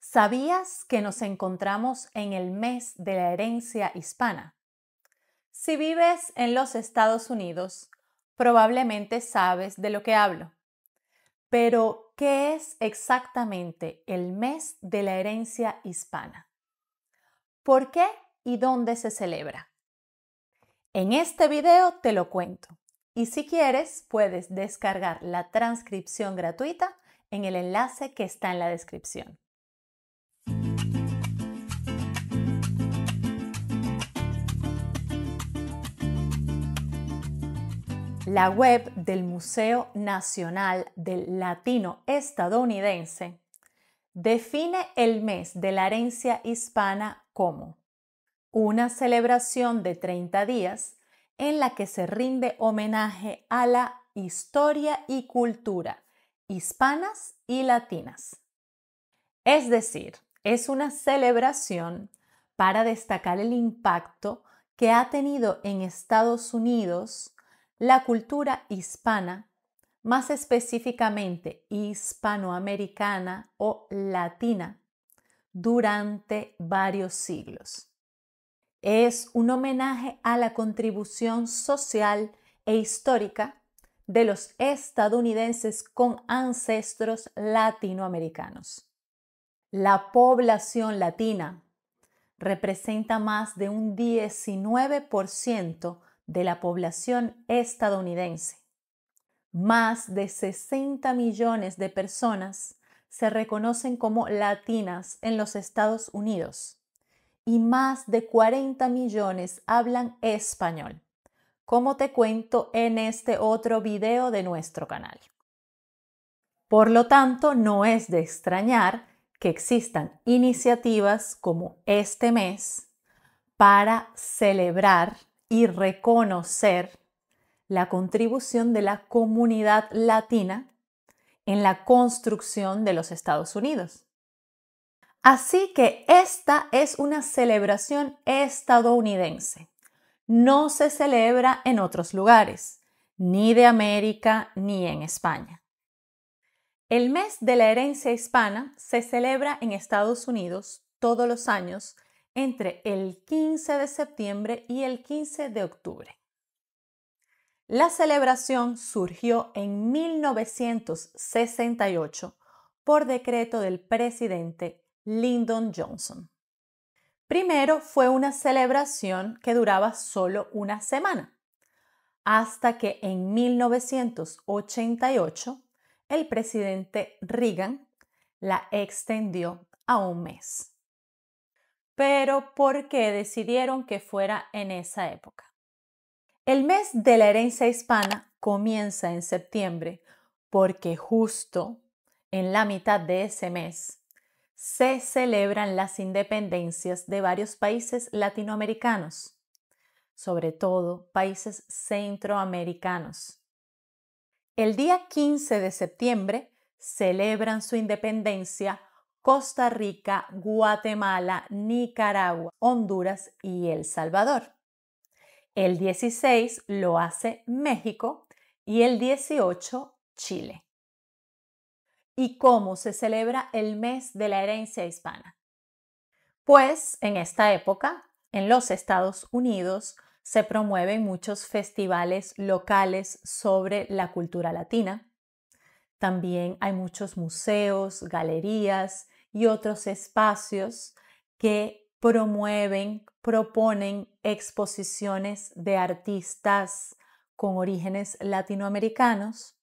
¿Sabías que nos encontramos en el mes de la herencia hispana? Si vives en los Estados Unidos, probablemente sabes de lo que hablo. Pero, ¿qué es exactamente el mes de la herencia hispana? ¿Por qué y dónde se celebra? En este video te lo cuento. Y si quieres, puedes descargar la transcripción gratuita en el enlace que está en la descripción. la web del Museo Nacional del Latino Estadounidense define el mes de la herencia hispana como una celebración de 30 días en la que se rinde homenaje a la historia y cultura hispanas y latinas. Es decir, es una celebración para destacar el impacto que ha tenido en Estados Unidos la cultura hispana, más específicamente hispanoamericana o latina, durante varios siglos. Es un homenaje a la contribución social e histórica de los estadounidenses con ancestros latinoamericanos. La población latina representa más de un 19% de la población estadounidense. Más de 60 millones de personas se reconocen como latinas en los Estados Unidos y más de 40 millones hablan español, como te cuento en este otro video de nuestro canal. Por lo tanto, no es de extrañar que existan iniciativas como este mes para celebrar y reconocer la contribución de la comunidad latina en la construcción de los Estados Unidos. Así que esta es una celebración estadounidense. No se celebra en otros lugares, ni de América ni en España. El mes de la herencia hispana se celebra en Estados Unidos todos los años entre el 15 de septiembre y el 15 de octubre. La celebración surgió en 1968 por decreto del presidente Lyndon Johnson. Primero fue una celebración que duraba solo una semana, hasta que en 1988 el presidente Reagan la extendió a un mes pero por qué decidieron que fuera en esa época. El mes de la herencia hispana comienza en septiembre, porque justo en la mitad de ese mes se celebran las independencias de varios países latinoamericanos, sobre todo países centroamericanos. El día 15 de septiembre celebran su independencia Costa Rica, Guatemala, Nicaragua, Honduras y El Salvador. El 16 lo hace México y el 18 Chile. ¿Y cómo se celebra el mes de la herencia hispana? Pues en esta época, en los Estados Unidos, se promueven muchos festivales locales sobre la cultura latina. También hay muchos museos, galerías y otros espacios que promueven, proponen exposiciones de artistas con orígenes latinoamericanos.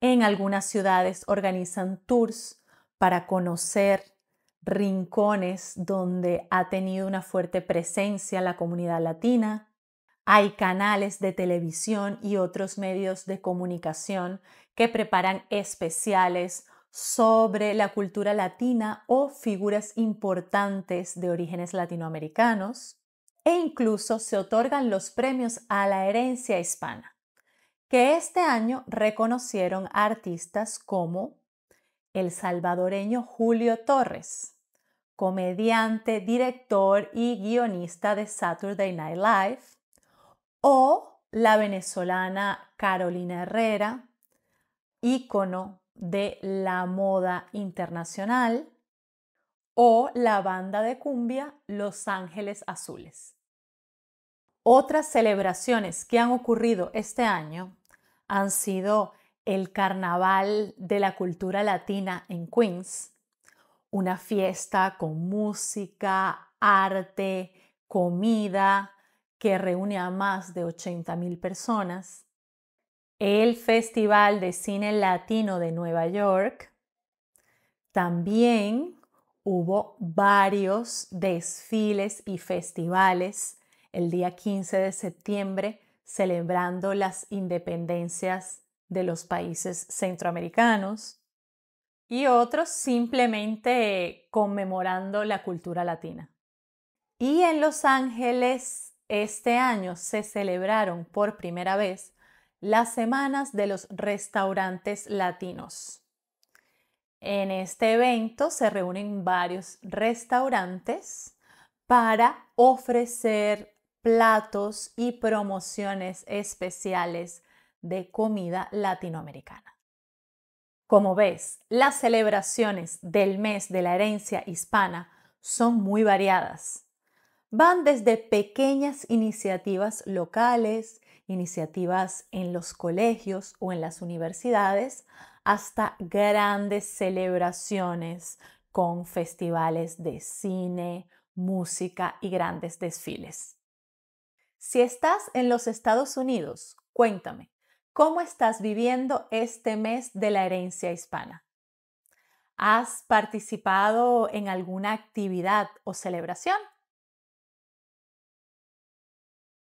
En algunas ciudades organizan tours para conocer rincones donde ha tenido una fuerte presencia la comunidad latina. Hay canales de televisión y otros medios de comunicación que preparan especiales sobre la cultura latina o figuras importantes de orígenes latinoamericanos e incluso se otorgan los premios a la herencia hispana, que este año reconocieron artistas como el salvadoreño Julio Torres, comediante, director y guionista de Saturday Night Live, o la venezolana Carolina Herrera, ícono de la moda internacional o la banda de cumbia Los Ángeles Azules. Otras celebraciones que han ocurrido este año han sido el Carnaval de la Cultura Latina en Queens, una fiesta con música, arte, comida que reúne a más de mil personas el Festival de Cine Latino de Nueva York, también hubo varios desfiles y festivales el día 15 de septiembre celebrando las independencias de los países centroamericanos y otros simplemente conmemorando la cultura latina. Y en Los Ángeles este año se celebraron por primera vez las semanas de los restaurantes latinos. En este evento se reúnen varios restaurantes para ofrecer platos y promociones especiales de comida latinoamericana. Como ves, las celebraciones del mes de la herencia hispana son muy variadas. Van desde pequeñas iniciativas locales, iniciativas en los colegios o en las universidades, hasta grandes celebraciones con festivales de cine, música y grandes desfiles. Si estás en los Estados Unidos, cuéntame, ¿cómo estás viviendo este mes de la herencia hispana? ¿Has participado en alguna actividad o celebración?